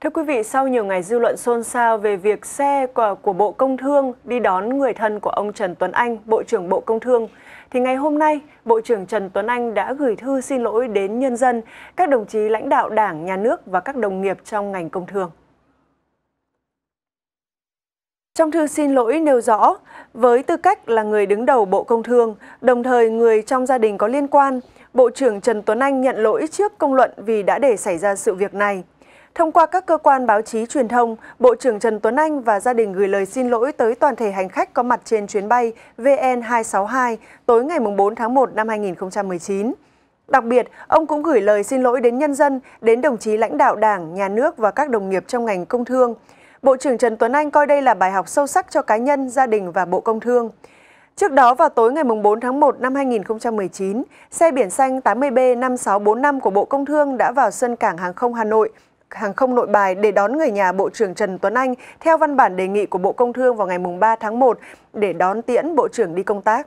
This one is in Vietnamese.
Thưa quý vị, sau nhiều ngày dư luận xôn xao về việc xe của, của Bộ Công Thương đi đón người thân của ông Trần Tuấn Anh, Bộ trưởng Bộ Công Thương, thì ngày hôm nay, Bộ trưởng Trần Tuấn Anh đã gửi thư xin lỗi đến nhân dân, các đồng chí lãnh đạo Đảng, Nhà nước và các đồng nghiệp trong ngành công thương. Trong thư xin lỗi nêu rõ, với tư cách là người đứng đầu Bộ Công Thương, đồng thời người trong gia đình có liên quan, Bộ trưởng Trần Tuấn Anh nhận lỗi trước công luận vì đã để xảy ra sự việc này. Thông qua các cơ quan báo chí truyền thông, Bộ trưởng Trần Tuấn Anh và gia đình gửi lời xin lỗi tới toàn thể hành khách có mặt trên chuyến bay VN262 tối ngày 4 tháng 1 năm 2019. Đặc biệt, ông cũng gửi lời xin lỗi đến nhân dân, đến đồng chí lãnh đạo Đảng, Nhà nước và các đồng nghiệp trong ngành công thương. Bộ trưởng Trần Tuấn Anh coi đây là bài học sâu sắc cho cá nhân, gia đình và Bộ Công Thương. Trước đó vào tối ngày 4 tháng 1 năm 2019, xe biển xanh 80B 5645 của Bộ Công Thương đã vào sân cảng hàng không Hà Nội hàng không nội bài để đón người nhà Bộ trưởng Trần Tuấn Anh theo văn bản đề nghị của Bộ Công Thương vào ngày 3 tháng 1 để đón tiễn Bộ trưởng đi công tác.